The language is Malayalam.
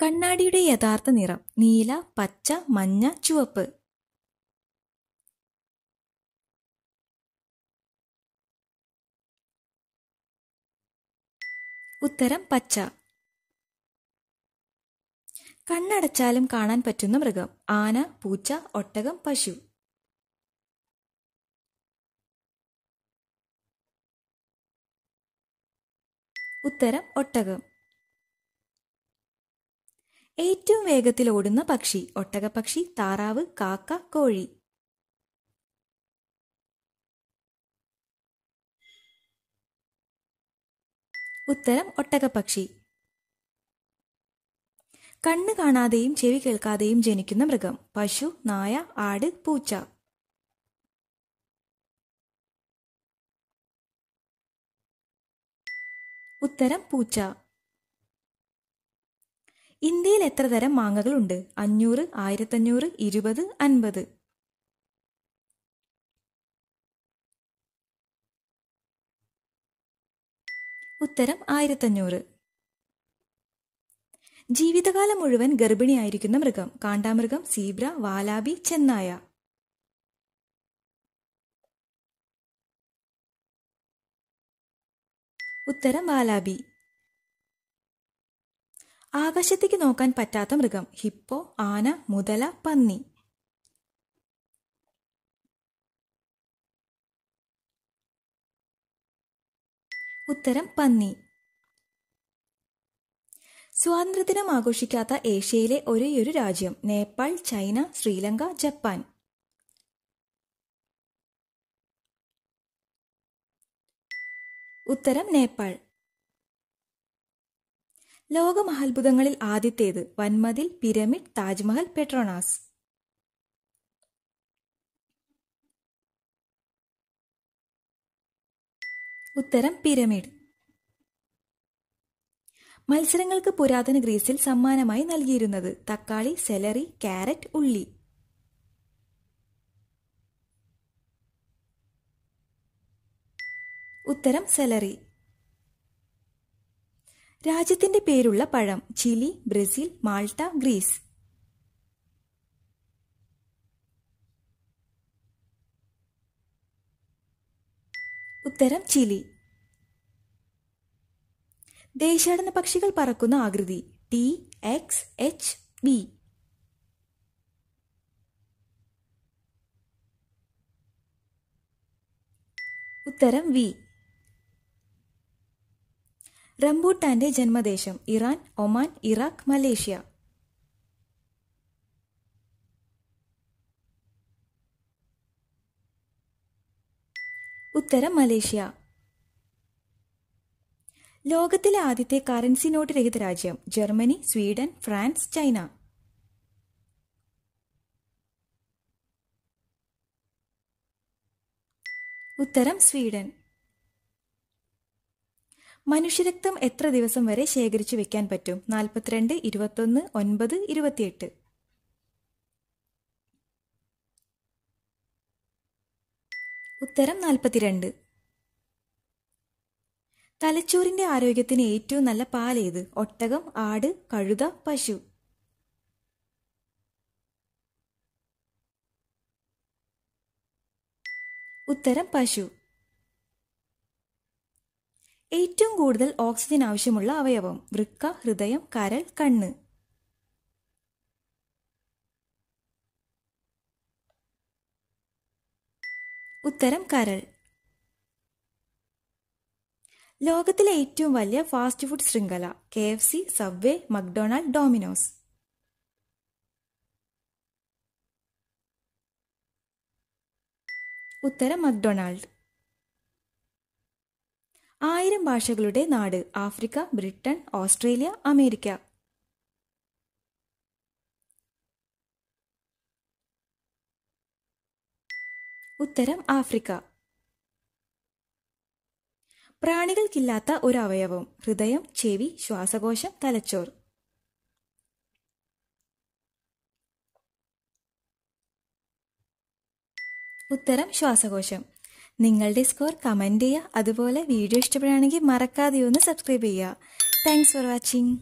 കണ്ണാടിയുടെ യഥാർത്ഥ നിറം നീല പച്ച മഞ്ഞ ചുവപ്പ് ഉത്തരം പച്ച കണ്ണടച്ചാലും കാണാൻ പറ്റുന്ന മൃഗം ആന പൂച്ച ഒട്ടകം പശു ഉത്തരം ഒട്ടകം ഏറ്റവും വേഗത്തിൽ ഓടുന്ന പക്ഷി ഒട്ടകപ്പക്ഷി താറാവ് കാക്ക കോഴി ഉത്തരം ഒട്ടകപ്പക്ഷി കണ്ണ് കാണാതെയും ചെവി കേൾക്കാതെയും ജനിക്കുന്ന മൃഗം പശു നായ ആട് പൂച്ച ഉത്തരം പൂച്ച ഇന്ത്യയിൽ എത്ര തരം മാങ്ങകളുണ്ട് അഞ്ഞൂറ് ആയിരത്തഞ്ഞൂറ് ഇരുപത് അൻപത് ഉത്തരം ആയിരത്തഞ്ഞൂറ് ജീവിതകാലം മുഴുവൻ ഗർഭിണിയായിരിക്കുന്ന മൃഗം കാണ്ടാമൃഗം സീബ്ര വാലാബി ചെന്നായ ഉത്തരം വാലാബി ആകാശത്തേക്ക് നോക്കാൻ പറ്റാത്ത മൃഗം ഹിപ്പോ ആന മുതല പന്നി ഉത്തരം പന്നി സ്വാതന്ത്ര്യദിനം ആഘോഷിക്കാത്ത ഏഷ്യയിലെ ഒരേയൊരു രാജ്യം നേപ്പാൾ ചൈന ശ്രീലങ്ക ജപ്പാൻ ഉത്തരം നേപ്പാൾ ലോകമഹത്ഭുതങ്ങളിൽ ആദ്യത്തേത് വൻമതിൽ പിരമിഡ് താജ്മഹൽ പെട്രോണാസ് ഉത്തരം പിരമിഡ് മത്സരങ്ങൾക്ക് പുരാതന ഗ്രീസിൽ സമ്മാനമായി നൽകിയിരുന്നത് തക്കാളി സെലറി കാരറ്റ് ഉള്ളി ഉത്തരം സെലറി രാജ്യത്തിന്റെ പേരുള്ള പഴം ചിലി ബ്രസീൽ മാൾട്ട ഗ്രീസ് ഉത്തരം ചിലി ദേശാടന പക്ഷികൾ പറക്കുന്ന ആകൃതി ടി എക്സ് എച്ച് ബി ഉത്തരം വി റംബൂട്ടാന്റെ ജന്മദേശം ഇറാൻ ഒമാൻ ഇറാഖ് മലേഷ്യ ഉത്തരം മലേഷ്യ ലോകത്തിലെ ആദ്യത്തെ കറൻസി നോട്ട് രഹിത രാജ്യം ജർമ്മനി സ്വീഡൻ ഫ്രാൻസ് ചൈന ഉത്തരം സ്വീഡൻ മനുഷ്യരക്തം എത്ര ദിവസം വരെ ശേഖരിച്ചു വെക്കാൻ പറ്റും നാൽപ്പത്തിരണ്ട് ഇരുപത്തൊന്ന് ഒൻപത് ഇരുപത്തിയെട്ട് ഉത്തരം നാൽപ്പത്തിരണ്ട് തലച്ചോറിന്റെ ആരോഗ്യത്തിന് ഏറ്റവും നല്ല പാൽ ഏത് ഒട്ടകം ആട് കഴുത പശു ഉത്തരം പശു ഏറ്റവും കൂടുതൽ ഓക്സിജൻ ആവശ്യമുള്ള അവയവം വൃക്ക ഹൃദയം കരൾ കണ്ണ് ഉത്തരം കരൾ ലോകത്തിലെ ഏറ്റവും വലിയ ഫാസ്റ്റ് ഫുഡ് ശൃംഖല K F C Subway McDonald Domino's ഉത്തരം മക്ഡൊണാൾഡ് ആയിരം ഭാഷകളുടെ നാട് ആഫ്രിക്ക ബ്രിട്ടൻ ഓസ്ട്രേലിയ അമേരിക്ക ഉത്തരം ആഫ്രിക്ക പ്രാണികൾക്കില്ലാത്ത ഒരു അവയവം ഹൃദയം ചെവി ശ്വാസകോശം തലച്ചോർ ഉത്തരം ശ്വാസകോശം നിങ്ങളുടെ സ്കോർ കമൻറ്റ് ചെയ്യുക അതുപോലെ വീഡിയോ ഇഷ്ടപ്പെടുകയാണെങ്കിൽ മറക്കാതെ ഒന്ന് സബ്സ്ക്രൈബ് ചെയ്യുക താങ്ക്സ് ഫോർ വാച്ചിങ്